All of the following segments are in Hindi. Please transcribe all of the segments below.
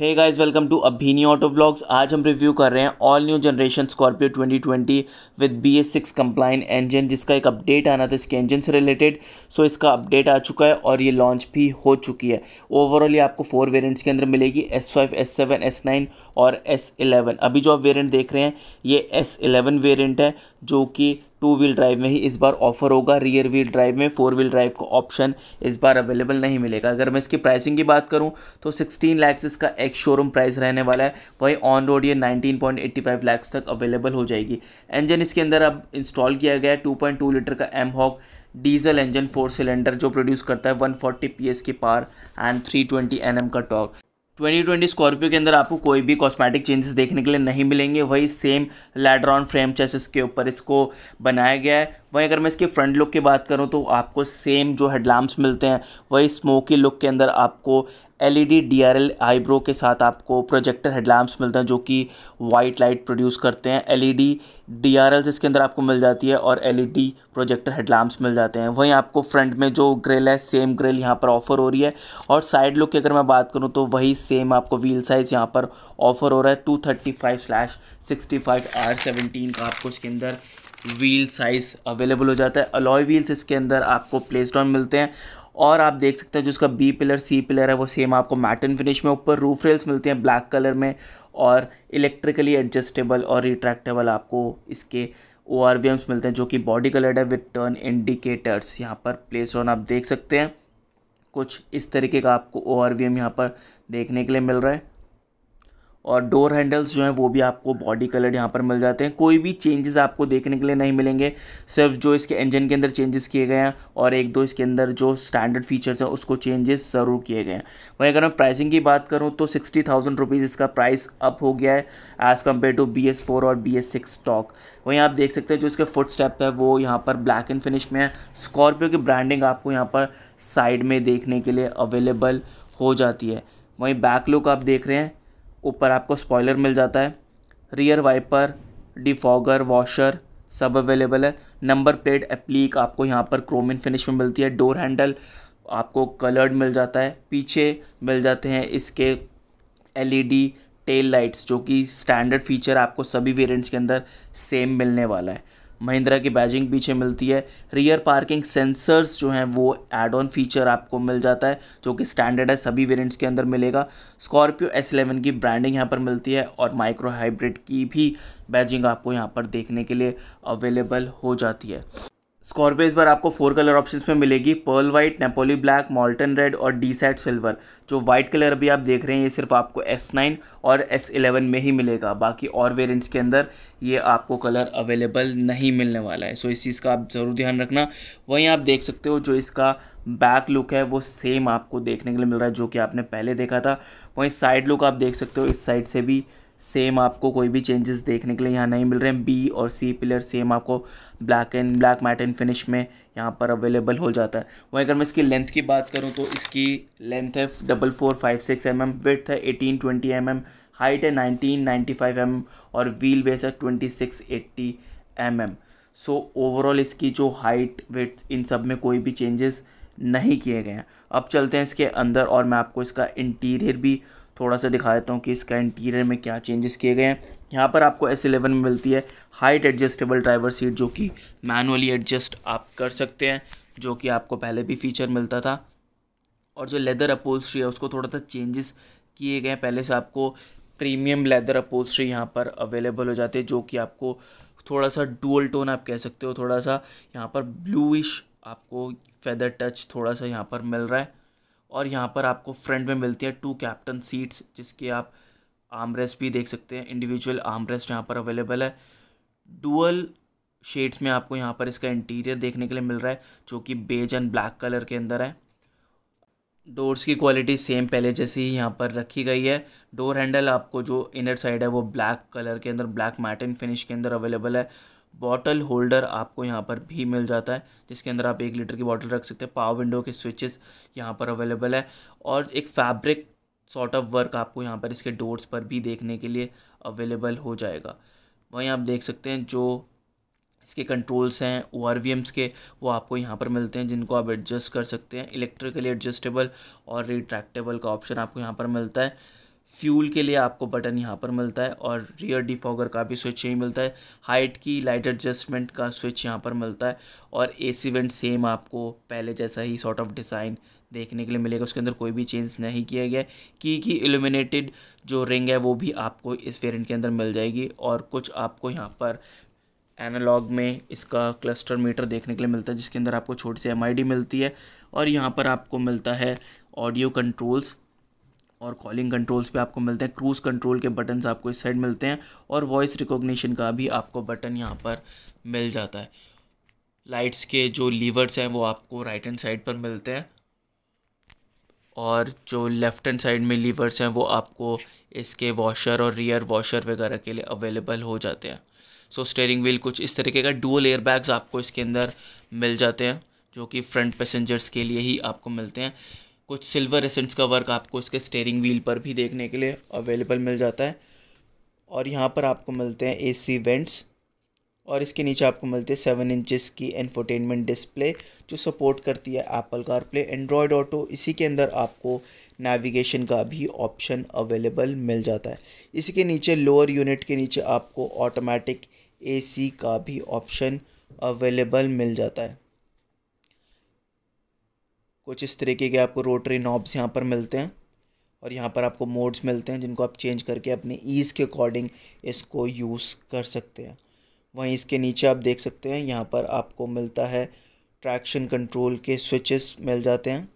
hey guys welcome to Abhini auto vlogs आज हम रिव्यू कर रहे हैं all new generation Scorpio 2020 with B S six compliant engine जिसका एक अपडेट आना था इसके इंजन से रिलेटेड सो so इसका अपडेट आ चुका है और ये लॉन्च भी हो चुकी है ओवरऑल ये आपको फोर वेरिएंट्स के अंदर मिलेगी S five S seven S nine और एस इलेवन अभी जो आप वेरियंट देख रहे हैं ये एस इलेवन वेरियंट है जो कि टू व्हील ड्राइव में ही इस बार ऑफर होगा रियर व्हील ड्राइव में फोर व्हील ड्राइव का ऑप्शन इस बार अवेलेबल नहीं मिलेगा अगर मैं इसकी प्राइसिंग की बात करूँ तो सिक्सटीन लैक्स इसका एक्स शोरूम प्राइस रहने वाला है वही ऑन रोड ये nineteen point eighty five lakhs तक अवेलेबल हो जाएगी इंजन इसके अंदर अब इंस्टॉल किया गया है टू पॉइंट टू लीटर का M hawk diesel engine four cylinder जो प्रोड्यूस करता है 140 पीएस की पावर एंड 320 एनएम का टॉर्क 2020 स्कॉर्पियो के अंदर आपको कोई भी कॉस्मेटिक चेंजेस देखने के लिए नहीं मिलेंगे वही सेम लैड्रॉन फ्रेम चेसिस के ऊपर इसको बनाया गया है वहीं अगर मैं इसके फ्रंट लुक की बात करूं तो आपको सेम जो हेडलैम्प्स मिलते हैं वही स्मोकी लुक के अंदर आपको L E D D R L eyebrow के साथ आपको प्रोजेक्टर हेडलैम्प्स मिलते हैं जो कि वाइट लाइट प्रोड्यूस करते हैं L E D D R इसके अंदर आपको मिल जाती है और L E D projector headlamps मिल जाते हैं वहीं आपको फ्रंट में जो ग्रिल है सेम ग्रिल यहाँ पर ऑफर हो रही है और साइड लुक की अगर मैं बात करूँ तो वही सेम आपको व्हील साइज़ यहाँ पर ऑफर हो रहा है two thirty five sixty five R seventeen का आपको इसके अंदर व्हील साइज़ अवेलेबल हो जाता है अलॉय व्हील्स इसके अंदर आपको प्ले स्टॉन मिलते हैं और आप देख सकते हैं जो इसका बी पिलर सी पिलर है वो सेम आपको मैटन फिनिश में ऊपर रूफ रेल्स मिलते हैं ब्लैक कलर में और इलेक्ट्रिकली एडजस्टेबल और रिट्रैक्टेबल आपको इसके ओ आर वी एम्स मिलते हैं जो कि बॉडी कलर्ड है विथ टर्न इंडिकेटर्स यहाँ पर प्लेस ऑन आप देख सकते हैं कुछ इस तरीके का आपको ओ आर वी एम यहाँ पर देखने के लिए मिल रहा है और डोर हैंडल्स जो हैं वो भी आपको बॉडी कलर यहाँ पर मिल जाते हैं कोई भी चेंजेस आपको देखने के लिए नहीं मिलेंगे सिर्फ जो इसके इंजन के अंदर चेंजेस किए गए हैं और एक दो इसके अंदर जो स्टैंडर्ड फीचर्स हैं उसको चेंजेस ज़रूर किए गए हैं वहीं अगर मैं प्राइसिंग की बात करूँ तो सिक्सटी थाउजेंड रुपीज़ इसका प्राइस अप हो गया है as compare to B S four और बी एस सिक्स स्टॉक वहीं आप देख सकते हैं जो इसके फुट स्टेप है वो यहाँ पर ब्लैक एंड फिनिश में है स्कॉर्पियो की ब्रांडिंग आपको यहाँ पर साइड में देखने के लिए अवेलेबल हो जाती है वहीं बैक लुक आप देख रहे हैं ऊपर आपको स्पॉयलर मिल जाता है रियर वाइपर डिफॉगर वॉशर सब अवेलेबल है नंबर प्लेट एप्लीक आपको यहाँ पर क्रोमिन फिनिश में मिलती है डोर हैंडल आपको कलर्ड मिल जाता है पीछे मिल जाते हैं इसके एलईडी टेल लाइट्स जो कि स्टैंडर्ड फीचर आपको सभी वेरिएंट्स के अंदर सेम मिलने वाला है महिंद्रा की बैजिंग पीछे मिलती है रियर पार्किंग सेंसर्स जो हैं वो एड ऑन फीचर आपको मिल जाता है जो कि स्टैंडर्ड है सभी वेरिएंट्स के अंदर मिलेगा स्कॉर्पियो एस एलेवन की ब्रांडिंग यहाँ पर मिलती है और माइक्रो हाइब्रिड की भी बैजिंग आपको यहाँ पर देखने के लिए अवेलेबल हो जाती है स्कॉर्पियो इस बार आपको फोर कलर ऑप्शन में मिलेगी pearl white Napoli black molten red और डी सैट सिल्वर जो व्हाइट कलर अभी आप देख रहे हैं ये सिर्फ आपको एस नाइन और एस इलेवन में ही मिलेगा बाकी और वेरिएंट्स के अंदर ये आपको कलर अवेलेबल नहीं मिलने वाला है सो इस चीज़ का आप ज़रूर ध्यान रखना वहीं आप देख सकते हो जो इसका बैक लुक है वो सेम आपको देखने के लिए मिल रहा है जो कि आपने पहले देखा था वहीं साइड लुक आप देख सकते हो इस साइड से भी सेम आपको कोई भी चेंजेस देखने के लिए यहाँ नहीं मिल रहे हैं बी और सी पिलर सेम आपको black and black matte and finish में यहाँ पर अवेलेबल हो जाता है वहीं अगर मैं इसकी लेंथ की बात करूँ तो इसकी लेंथ है double four five six M M width है eighteen twenty M M height है नाइनटीन नाइन्टी फाइव एम और व्हील बेस है twenty six eighty M M so overall इसकी जो हाइट विथ इन सब में कोई भी चेंजेस नहीं किए गए हैं अब चलते हैं इसके अंदर और मैं आपको इसका इंटीरियर भी थोड़ा सा दिखा देता हूँ कि इसका इंटीरियर में क्या चेंजेस किए गए हैं यहाँ पर आपको एस इलेवन में मिलती है हाइट एडजस्टेबल ड्राइवर सीट जो कि मैनुअली एडजस्ट आप कर सकते हैं जो कि आपको पहले भी फीचर मिलता था और जो लेदर अपोल्स्ट्री है उसको थोड़ा सा चेंजेस किए गए हैं पहले से आपको प्रीमियम लेदर अपोल्स्ट्री यहाँ पर अवेलेबल हो जाते हैं जो कि आपको थोड़ा सा डुअल टोन आप कह सकते हो थोड़ा सा यहाँ पर ब्लूइश आपको फेदर टच थोड़ा सा यहाँ पर मिल रहा है और यहाँ पर आपको फ्रंट में मिलती है टू कैप्टन सीट्स जिसके आप आर्मरेस्ट भी देख सकते हैं इंडिविजुअल आर्मरेस्ट यहाँ पर अवेलेबल है डुअल शेड्स में आपको यहाँ पर इसका इंटीरियर देखने के लिए मिल रहा है जो कि बेज एंड ब्लैक कलर के अंदर है डोर्स की क्वालिटी सेम पहले जैसे ही यहाँ पर रखी गई है डोर हैंडल आपको जो इनर साइड है वो ब्लैक कलर के अंदर ब्लैक मैटिन फिनिश के अंदर अवेलेबल है बॉटल होल्डर आपको यहाँ पर भी मिल जाता है जिसके अंदर आप एक लीटर की बॉटल रख सकते हैं पावर विंडो के स्विचेस यहाँ पर अवेलेबल है और एक फैब्रिक सॉर्ट ऑफ वर्क आपको यहाँ पर इसके डोर्स पर भी देखने के लिए अवेलेबल हो जाएगा वहीं आप देख सकते हैं जो इसके कंट्रोल्स हैं ओ आर वी एम्स के वो आपको यहाँ पर मिलते हैं जिनको आप एडजस्ट कर सकते हैं इलेक्ट्रिकली एडजस्टेबल और रिट्रैक्टेबल का ऑप्शन आपको यहाँ पर मिलता है फ्यूल के लिए आपको बटन यहाँ पर मिलता है और रियर डिफॉगर का भी स्विच यही मिलता है हाइट की लाइट एडजस्टमेंट का स्विच यहाँ पर मिलता है और ए सी वेंट सेम आपको पहले जैसा ही सॉर्ट ऑफ डिज़ाइन देखने के लिए मिलेगा उसके अंदर कोई भी चेंज नहीं किया गया की की इल्यूमिनेटेड जो रिंग है वो भी आपको इस वेरिएंट के अंदर मिल जाएगी और कुछ आपको यहाँ पर एनालॉग में इसका क्लस्टर मीटर देखने के लिए मिलता है जिसके अंदर आपको छोटी सी एम मिलती है और यहाँ पर आपको मिलता है ऑडियो कंट्रोल्स और कॉलिंग कंट्रोल्स पे आपको मिलते हैं क्रूज़ कंट्रोल के बटन्स आपको इस साइड मिलते हैं और वॉइस रिकॉग्निशन का भी आपको बटन यहाँ पर मिल जाता है लाइट्स के जो लीवर्स हैं वो आपको राइट हैंड साइड पर मिलते हैं और जो लेफ़्ट हैंड साइड में लीवर्स हैं वो आपको इसके वॉशर और रियर वॉशर वगैरह के लिए अवेलेबल हो जाते हैं सो स्टेयरिंग व्हील कुछ इस तरीके का डुअल एयर बैग्स आपको इसके अंदर मिल जाते हैं जो कि फ्रंट पैसेंजर्स के लिए ही आपको मिलते हैं कुछ सिल्वर एसेंट्स का वर्क आपको इसके स्टेयरिंग व्हील पर भी देखने के लिए अवेलेबल मिल जाता है और यहाँ पर आपको मिलते हैं एसी वेंट्स और इसके नीचे आपको मिलते हैं सेवन इंचेस की एनफोटेनमेंट डिस्प्ले जो सपोर्ट करती है एप्पल कारप्ले एंड्रॉयड ऑटो इसी के अंदर आपको नेविगेशन का भी ऑप्शन अवेलेबल मिल जाता है इसी के नीचे लोअर यूनिट के नीचे आपको ऑटोमेटिक एसी का भी ऑप्शन अवेलेबल मिल जाता है कुछ इस तरीके के आपको रोटरी नॉब्स यहाँ पर मिलते हैं और यहाँ पर आपको मोड्स मिलते हैं जिनको आप चेंज करके अपने ईज़ के अकॉर्डिंग इसको यूज़ कर सकते हैं वहीं इसके नीचे आप देख सकते हैं यहाँ पर आपको मिलता है ट्रैक्शन कंट्रोल के स्विचेस मिल जाते हैं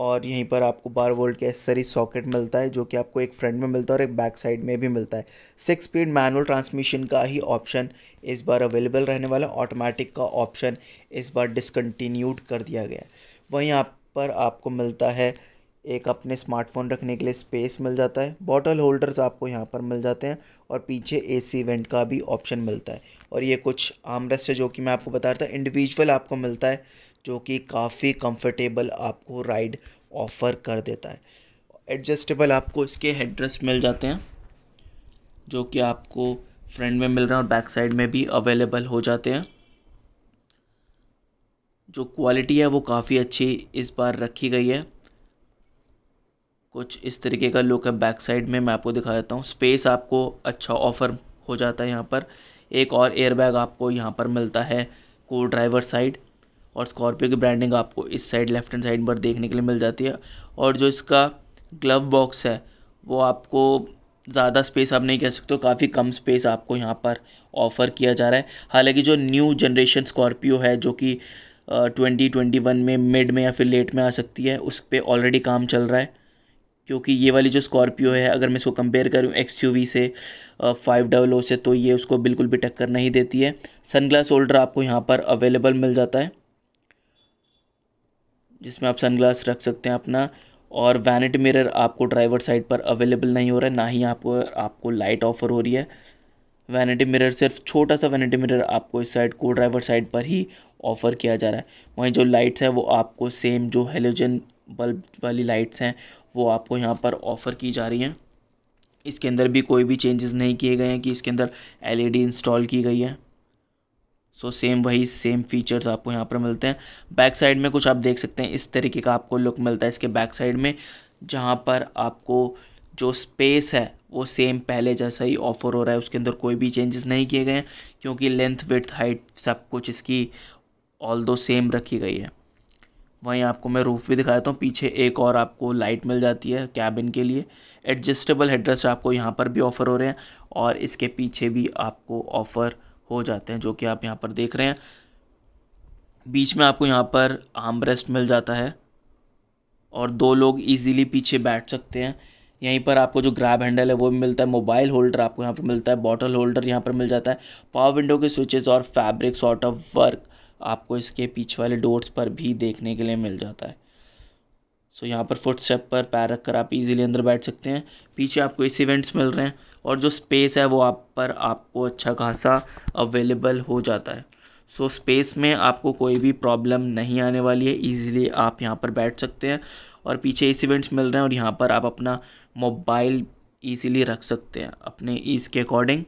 और यहीं पर आपको बार वोल्ट के एस सॉकेट मिलता है जो कि आपको एक फ्रंट में मिलता है और एक बैक साइड में भी मिलता है सिक्स स्पीड मैनुअल ट्रांसमिशन का ही ऑप्शन इस बार अवेलेबल रहने वाला है ऑटोमेटिक का ऑप्शन इस बार डिसकंटिन्यूड कर दिया गया है वहीं आप पर आपको मिलता है एक अपने स्मार्टफोन रखने के लिए स्पेस मिल जाता है बॉटल होल्डर्स आपको यहाँ पर मिल जाते हैं और पीछे एसी वेंट का भी ऑप्शन मिलता है और ये कुछ आमरस है जो कि मैं आपको बता रहा था इंडिविजुअल आपको मिलता है जो कि काफ़ी कंफर्टेबल आपको राइड ऑफ़र कर देता है एडजस्टेबल आपको इसके हेडरेस्ट मिल जाते हैं जो कि आपको फ्रंट में मिल रहा है और बैक साइड में भी अवेलेबल हो जाते हैं जो क्वालिटी है वो काफ़ी अच्छी इस बार रखी गई है कुछ इस तरीके का लुक है बैक साइड में मैं आपको दिखा देता हूँ स्पेस आपको अच्छा ऑफ़र हो जाता है यहाँ पर एक और एयरबैग आपको यहाँ पर मिलता है को ड्राइवर साइड और स्कॉर्पियो की ब्रांडिंग आपको इस साइड लेफ्ट हैंड साइड पर देखने के लिए मिल जाती है और जो इसका ग्लव बॉक्स है वो आपको ज़्यादा स्पेस आप नहीं कह सकते हो काफ़ी कम स्पेस आपको यहाँ पर ऑफ़र किया जा रहा है हालांकि जो न्यू जनरेशन स्कॉर्पियो है जो कि ट्वेंटी ट्वेंटी वन में मिड में या फिर लेट में आ सकती है उस पर ऑलरेडी काम चल रहा है क्योंकि ये वाली जो स्कॉर्पियो है अगर मैं इसको कंपेयर करूँ एक्स यू वी से फाइव डबल ओ से तो ये उसको बिल्कुल भी टक्कर नहीं देती है सन ग्लास होल्डर आपको यहाँ पर अवेलेबल मिल जाता है जिसमें आप सनग्लास रख सकते हैं अपना और वैनिट मिरर आपको ड्राइवर साइड पर अवेलेबल नहीं हो रहा है ना ही आपको आपको लाइट ऑफर हो रही है वैनिटी मिरर सिर्फ छोटा सा वैनिटी मिरर आपको इस साइड को ड्राइवर साइड पर ही ऑफ़र किया जा रहा है वहीं जो लाइट्स हैं वो आपको सेम जो हेलोजन बल्ब वाली लाइट्स हैं वो आपको यहाँ पर ऑफ़र की जा रही हैं इसके अंदर भी कोई भी चेंजेस नहीं किए गए हैं कि इसके अंदर एलईडी इंस्टॉल e की गई है सो so, सेम वही सेम फीचर्स आपको यहाँ पर मिलते हैं बैक साइड में कुछ आप देख सकते हैं इस तरीके का आपको लुक मिलता है इसके बैक साइड में जहाँ पर आपको जो स्पेस है वो सेम पहले जैसा ही ऑफर हो रहा है उसके अंदर कोई भी चेंजेस नहीं किए गए हैं क्योंकि लेंथ विथ हाइट सब कुछ इसकी ऑल दो सेम रखी गई है वहीं आपको मैं रूफ़ भी दिखा देता हूँ पीछे एक और आपको लाइट मिल जाती है कैबिन के लिए एडजस्टेबल हेडरेस्ट आपको यहाँ पर भी ऑफ़र हो रहे हैं और इसके पीछे भी आपको ऑफ़र हो जाते हैं जो कि आप यहाँ पर देख रहे हैं बीच में आपको यहाँ पर आर्म रेस्ट मिल जाता है और दो लोग इजीली पीछे बैठ सकते हैं यहीं पर आपको जो ग्रैब हैंडल है वो भी मिलता है मोबाइल होल्डर आपको यहाँ पर मिलता है बॉटल होल्डर यहाँ पर मिल जाता है पावर विंडो के स्विचेस और फैब्रिक सॉर्ट ऑफ वर्क आपको इसके पीछे वाले डोर्स पर भी देखने के लिए मिल जाता है सो यहाँ पर फुट स्टेप पर पैर रख कर आप इजीली अंदर बैठ सकते हैं पीछे आपको इस इवेंट्स मिल रहे हैं और जो स्पेस है वो आप पर आपको अच्छा खासा अवेलेबल हो जाता है सो so, स्पेस में आपको कोई भी प्रॉब्लम नहीं आने वाली है ईजिली आप यहाँ पर बैठ सकते हैं और पीछे इस इवेंट्स मिल रहे हैं और यहाँ पर आप अपना मोबाइल ईजिली रख सकते हैं अपने ईज के अकॉर्डिंग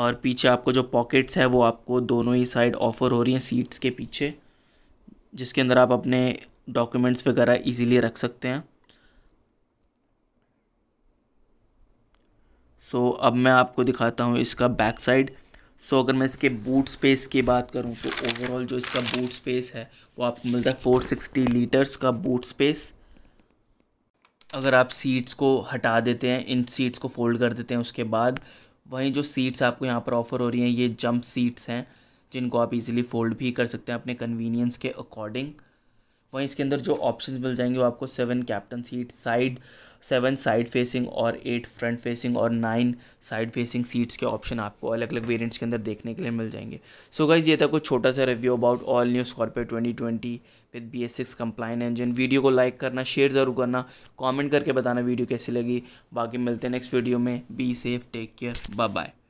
और पीछे आपको जो पॉकेट्स है वो आपको दोनों ही साइड ऑफ़र हो रही हैं सीट्स के पीछे जिसके अंदर आप अपने डॉक्यूमेंट्स वगैरह ईजिली रख सकते हैं सो अब मैं आपको दिखाता हूँ इसका बैक साइड सो अगर मैं इसके बूट स्पेस की बात करूँ तो ओवरऑल जो इसका बूट स्पेस है वो आपको मिलता है फोर सिक्सटी लीटर्स का बूट स्पेस अगर आप सीट्स को हटा देते हैं इन सीट्स को फोल्ड कर देते हैं उसके बाद वहीं जो सीट्स आपको यहाँ पर ऑफ़र हो रही हैं ये जंप सीट्स हैं जिनको आप इजीली फ़ोल्ड भी कर सकते हैं अपने कन्वीनियंस के अकॉर्डिंग वहीं इसके अंदर जो ऑप्शन मिल जाएंगे वो आपको seven captain seat side seven side facing और एट फ्रंट फेसिंग और नाइन साइड फेसिंग सीट्स के ऑप्शन आपको अलग अलग वेरिएंट्स के अंदर देखने के लिए मिल जाएंगे सो so गाइज ये था कुछ छोटा सा review about all new Scorpio twenty twenty with B S six compliant engine video को लाइक करना शेयर ज़रूर करना कॉमेंट करके बताना वीडियो कैसी लगी बाकी मिलते हैं नेक्स्ट वीडियो में be safe take care bye bye